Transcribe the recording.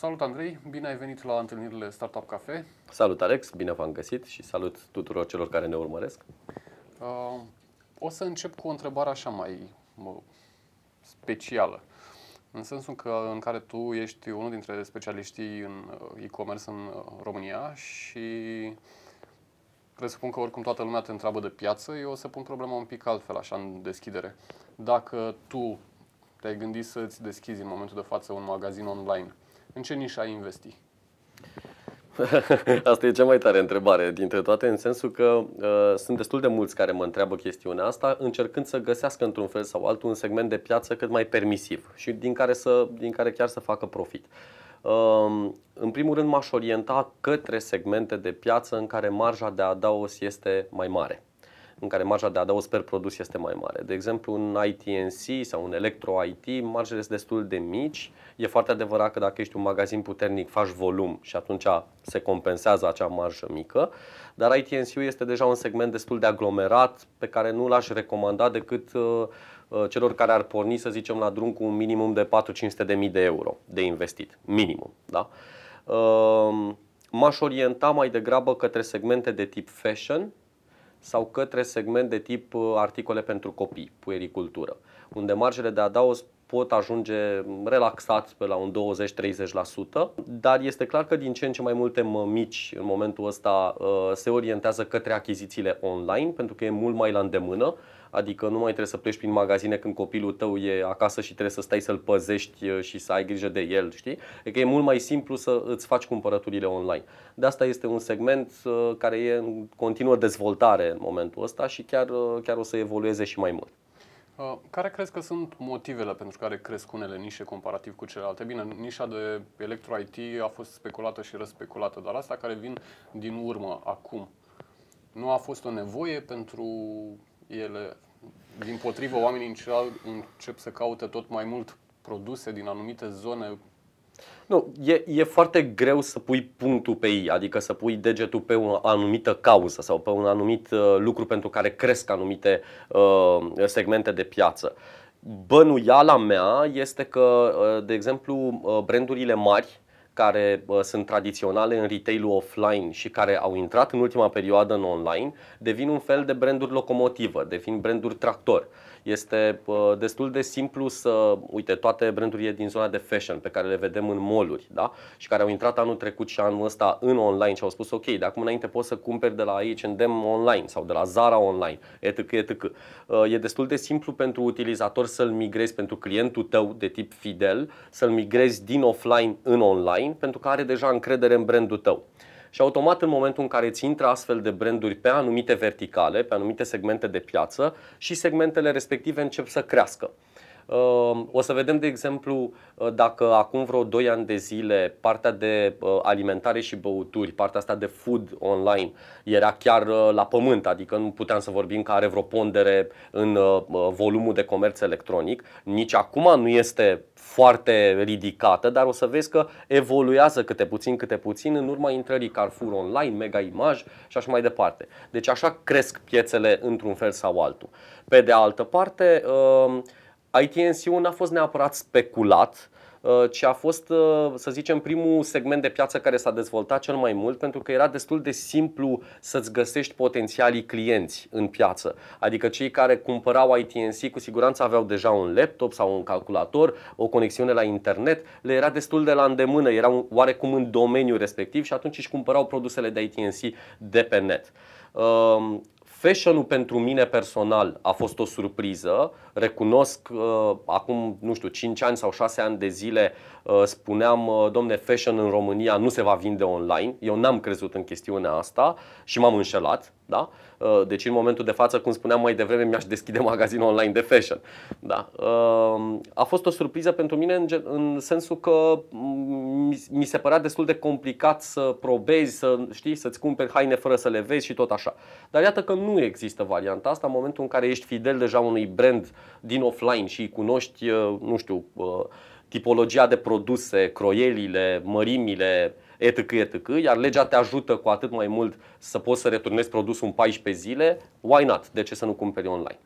Salut Andrei, bine ai venit la întâlnirile Startup Cafe. Salut Alex, bine v-am găsit și salut tuturor celor care ne urmăresc. Uh, o să încep cu o întrebare așa mai mă, specială. În sensul că în care tu ești unul dintre specialiștii în uh, e-commerce în uh, România și presupun că oricum toată lumea te întreabă de piață, eu o să pun problema un pic altfel, așa, în deschidere. Dacă tu te-ai gândit să-ți deschizi în momentul de față un magazin online, uh, în ce nișă ai investi? asta e cea mai tare întrebare dintre toate, în sensul că uh, sunt destul de mulți care mă întreabă chestiunea asta, încercând să găsească într-un fel sau altul un segment de piață cât mai permisiv și din care, să, din care chiar să facă profit. Uh, în primul rând m-aș orienta către segmente de piață în care marja de adaos este mai mare în care marja de adaos per produs este mai mare. De exemplu, în ITNC sau în Electro IT, marjele sunt destul de mici. E foarte adevărat că dacă ești un magazin puternic, faci volum și atunci se compensează acea marjă mică, dar ITNC-ul este deja un segment destul de aglomerat pe care nu l-aș recomanda decât uh, uh, celor care ar porni, să zicem, la drum cu un minimum de 4-500 de mii de euro de investit. Minimum, da? Uh, m-aș orienta mai degrabă către segmente de tip fashion, sau către segment de tip uh, articole pentru copii, puericultură, unde marjele de adaos pot ajunge relaxat pe la un 20-30%, dar este clar că din ce în ce mai multe mămici în momentul ăsta uh, se orientează către achizițiile online, pentru că e mult mai la îndemână adică nu mai trebuie să pleci prin magazine când copilul tău e acasă și trebuie să stai să-l păzești uh, și să ai grijă de el, știi? E că e mult mai simplu să îți faci cumpărăturile online. De asta este un segment uh, care e în continuă dezvoltare în momentul ăsta și chiar, uh, chiar o să evolueze și mai mult. Care crezi că sunt motivele pentru care cresc unele nișe comparativ cu celelalte? Bine, nișa de electro-IT a fost speculată și răspeculată, dar asta care vin din urmă acum. Nu a fost o nevoie pentru ele, din potrivă, oamenii încep să caute tot mai mult produse din anumite zone nu, e, e foarte greu să pui punctul pe ei, adică să pui degetul pe o anumită cauză sau pe un anumit uh, lucru pentru care cresc anumite uh, segmente de piață. Bănuiala mea este că, uh, de exemplu, uh, brandurile mari care uh, sunt tradiționale în retail offline și care au intrat în ultima perioadă în online, devin un fel de branduri locomotivă, devin branduri tractor. Este uh, destul de simplu să, uite, toate brandurile din zona de fashion pe care le vedem în mall da? și care au intrat anul trecut și anul ăsta în online și au spus ok, de acum înainte poți să cumperi de la aici, H&M online sau de la Zara online, etc. etc. Uh, e destul de simplu pentru utilizator să-l migrezi, pentru clientul tău de tip fidel, să-l migrezi din offline în online online pentru că are deja încredere în brandul tău. Și automat în momentul în care îți intră astfel de branduri pe anumite verticale, pe anumite segmente de piață și segmentele respective încep să crească. Ehm, o să vedem, de exemplu, eh, dacă acum vreo 2 ani de zile partea de eh, alimentare și băuturi, partea asta de food online, era chiar eh, la pământ, adică nu puteam să vorbim că are vreo pondere în volumul de comerț electronic. Nici acum nu este foarte ridicată, dar o să vezi că evoluează câte puțin, câte puțin în urma intrării Carrefour online, Mega imaj și așa mai departe. Deci așa cresc piețele într-un fel sau altul. Pe de altă parte, ehm, ITNC-ul n-a fost neapărat speculat, uh, ci a fost, uh, să zicem, primul segment de piață care s-a dezvoltat cel mai mult pentru că era destul de simplu să-ți găsești potențialii clienți în piață. Adică cei care cumpărau ITNC cu siguranță aveau deja un laptop sau un calculator, o conexiune la internet, le era destul de la îndemână, erau oarecum în domeniul respectiv și atunci își cumpărau produsele de ITNC de pe net. Uh, Fashion-ul pentru mine personal a fost o surpriză. Recunosc, uh, acum, nu știu, 5 ani sau 6 ani de zile uh, spuneam, uh, domne, fashion în România nu se va vinde online. Eu n-am crezut în chestiunea asta și m-am înșelat. Da? Uh, deci în momentul de față, cum spuneam mai devreme, mi-aș deschide magazin online de fashion. Da. Uh, a fost o surpriză pentru mine în, sensul că mi se părea destul de complicat să probezi, să știi, să-ți cumperi haine fără să le vezi și tot așa. Dar iată că nu există varianta asta în momentul în care ești fidel deja unui brand din offline și cunoști, uh, nu știu, tipologia de produse, croielile, mărimile, etc., etc., iar legea te ajută cu atât mai mult să poți să returnezi produsul în 14 zile, why not? De ce să nu cumperi online?